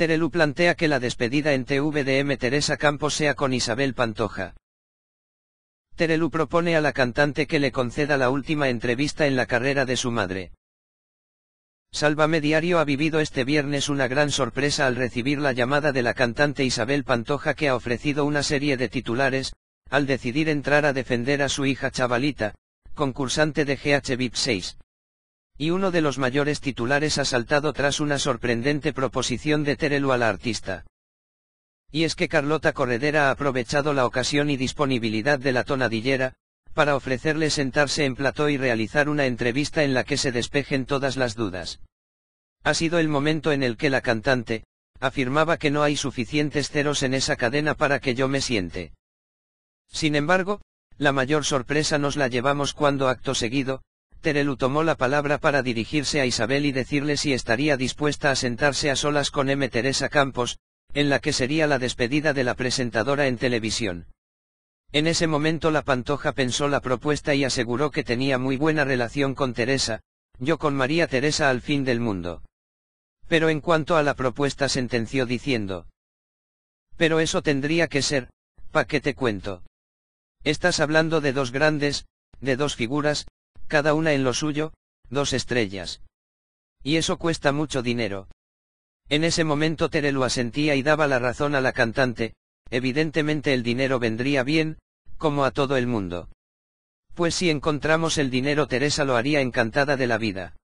Terelu plantea que la despedida en TVDM Teresa Campos sea con Isabel Pantoja. Terelu propone a la cantante que le conceda la última entrevista en la carrera de su madre. Sálvame Diario ha vivido este viernes una gran sorpresa al recibir la llamada de la cantante Isabel Pantoja que ha ofrecido una serie de titulares, al decidir entrar a defender a su hija Chavalita, concursante de GH VIP 6 y uno de los mayores titulares ha saltado tras una sorprendente proposición de Terelu a la artista. Y es que Carlota Corredera ha aprovechado la ocasión y disponibilidad de la tonadillera, para ofrecerle sentarse en plató y realizar una entrevista en la que se despejen todas las dudas. Ha sido el momento en el que la cantante, afirmaba que no hay suficientes ceros en esa cadena para que yo me siente. Sin embargo, la mayor sorpresa nos la llevamos cuando acto seguido, Terelu tomó la palabra para dirigirse a Isabel y decirle si estaría dispuesta a sentarse a solas con M. Teresa Campos, en la que sería la despedida de la presentadora en televisión. En ese momento la Pantoja pensó la propuesta y aseguró que tenía muy buena relación con Teresa, yo con María Teresa al fin del mundo. Pero en cuanto a la propuesta sentenció diciendo. Pero eso tendría que ser, pa' que te cuento. Estás hablando de dos grandes, de dos figuras, cada una en lo suyo, dos estrellas. Y eso cuesta mucho dinero. En ese momento Tere lo asentía y daba la razón a la cantante, evidentemente el dinero vendría bien, como a todo el mundo. Pues si encontramos el dinero Teresa lo haría encantada de la vida.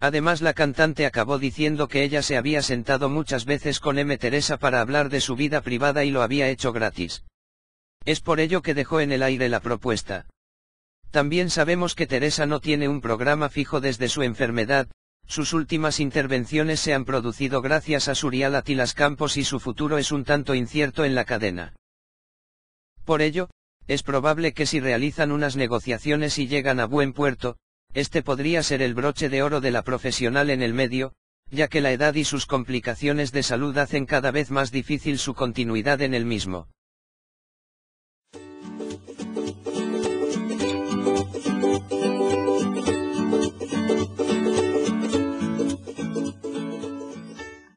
Además la cantante acabó diciendo que ella se había sentado muchas veces con M. Teresa para hablar de su vida privada y lo había hecho gratis. Es por ello que dejó en el aire la propuesta. También sabemos que Teresa no tiene un programa fijo desde su enfermedad, sus últimas intervenciones se han producido gracias a Surial Atilas Campos y su futuro es un tanto incierto en la cadena. Por ello, es probable que si realizan unas negociaciones y llegan a buen puerto, este podría ser el broche de oro de la profesional en el medio, ya que la edad y sus complicaciones de salud hacen cada vez más difícil su continuidad en el mismo.